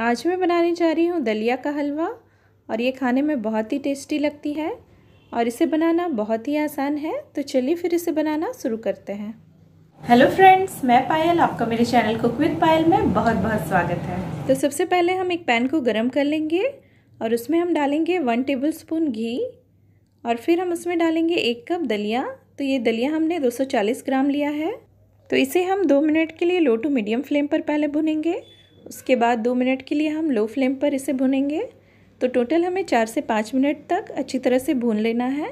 आज मैं बनाने जा रही हूँ दलिया का हलवा और ये खाने में बहुत ही टेस्टी लगती है और इसे बनाना बहुत ही आसान है तो चलिए फिर इसे बनाना शुरू करते हैं हेलो फ्रेंड्स मैं पायल आपका मेरे चैनल कुक विद पायल में बहुत बहुत स्वागत है तो सबसे पहले हम एक पैन को गर्म कर लेंगे और उसमें हम डालेंगे वन टेबल स्पून घी और फिर हम उसमें डालेंगे एक कप दलिया तो ये दलिया हमने दो ग्राम लिया है तो इसे हम दो मिनट के लिए लो टू मीडियम फ्लेम पर पहले भुनेंगे उसके बाद दो मिनट के लिए हम लो फ्लेम पर इसे भुनेंगे तो टोटल हमें चार से पाँच मिनट तक अच्छी तरह से भून लेना है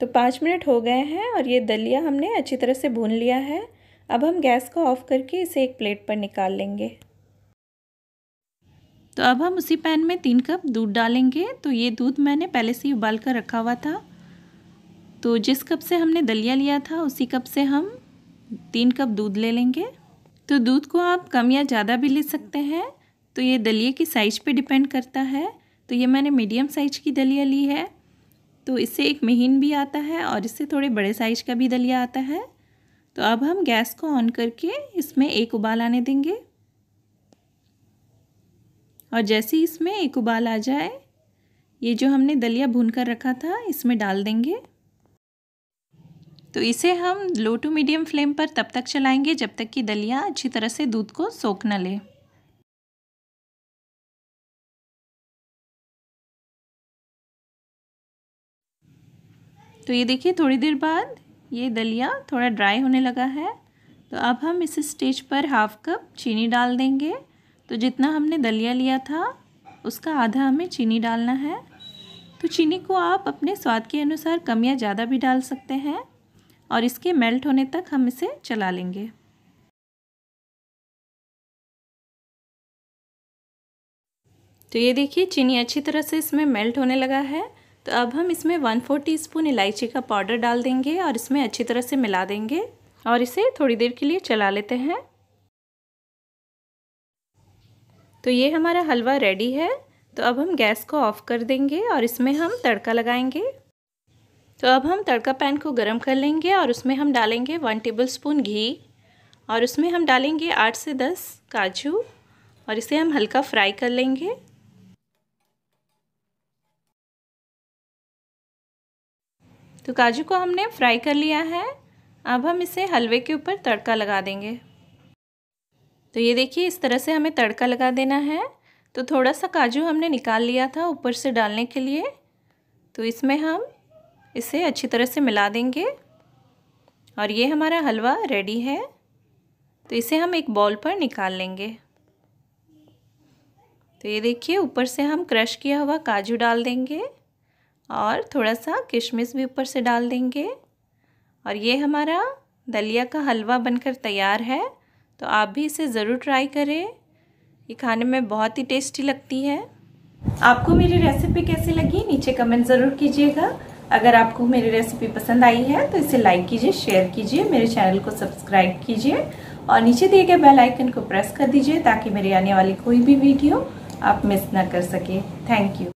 तो पाँच मिनट हो गए हैं और ये दलिया हमने अच्छी तरह से भून लिया है अब हम गैस को ऑफ़ करके इसे एक प्लेट पर निकाल लेंगे तो अब हम उसी पैन में तीन कप दूध डालेंगे तो ये दूध मैंने पहले से ही उबाल कर रखा हुआ था तो जिस कप से हमने दलिया लिया था उसी कप से हम तीन कप दूध ले लेंगे तो दूध को आप कम या ज़्यादा भी ले सकते हैं तो ये दलिए की साइज पे डिपेंड करता है तो ये मैंने मीडियम साइज की दलिया ली है तो इससे एक महीन भी आता है और इससे थोड़े बड़े साइज का भी दलिया आता है तो अब हम गैस को ऑन करके इसमें एक उबाल आने देंगे और जैसे ही इसमें एक उबाल आ जाए ये जो हमने दलिया भून कर रखा था इसमें डाल देंगे तो इसे हम लो टू मीडियम फ्लेम पर तब तक चलाएंगे जब तक कि दलिया अच्छी तरह से दूध को सोख न ले तो ये देखिए थोड़ी देर बाद ये दलिया थोड़ा ड्राई होने लगा है तो अब हम इस स्टेज पर हाफ कप चीनी डाल देंगे तो जितना हमने दलिया लिया था उसका आधा हमें चीनी डालना है तो चीनी को आप अपने स्वाद के अनुसार कम या ज़्यादा भी डाल सकते हैं और इसके मेल्ट होने तक हम इसे चला लेंगे तो ये देखिए चीनी अच्छी तरह से इसमें मेल्ट होने लगा है तो अब हम इसमें वन फोर टी स्पून इलायची का पाउडर डाल देंगे और इसमें अच्छी तरह से मिला देंगे और इसे थोड़ी देर के लिए चला लेते हैं तो ये हमारा हलवा रेडी है तो अब हम गैस को ऑफ़ कर देंगे और इसमें हम तड़का लगाएंगे तो अब हम तड़का पैन को गर्म कर लेंगे और उसमें हम डालेंगे वन टेबलस्पून घी और उसमें हम डालेंगे आठ से दस काजू और इसे हम हल्का फ्राई कर लेंगे तो काजू को हमने फ्राई कर लिया है अब हम इसे हलवे के ऊपर तड़का लगा देंगे तो ये देखिए इस तरह से हमें तड़का लगा देना है तो थोड़ा सा काजू हमने निकाल लिया था ऊपर से डालने के लिए तो इसमें हम इसे अच्छी तरह से मिला देंगे और ये हमारा हलवा रेडी है तो इसे हम एक बॉल पर निकाल लेंगे तो ये देखिए ऊपर से हम क्रश किया हुआ काजू डाल देंगे और थोड़ा सा किशमिश भी ऊपर से डाल देंगे और ये हमारा दलिया का हलवा बनकर तैयार है तो आप भी इसे ज़रूर ट्राई करें ये खाने में बहुत ही टेस्टी लगती है आपको मेरी रेसिपी कैसी लगी नीचे कमेंट ज़रूर कीजिएगा अगर आपको मेरी रेसिपी पसंद आई है तो इसे लाइक कीजिए शेयर कीजिए मेरे चैनल को सब्सक्राइब कीजिए और नीचे दिए गए बेल आइकन को प्रेस कर दीजिए ताकि मेरी आने वाली कोई भी वीडियो आप मिस ना कर सकें थैंक यू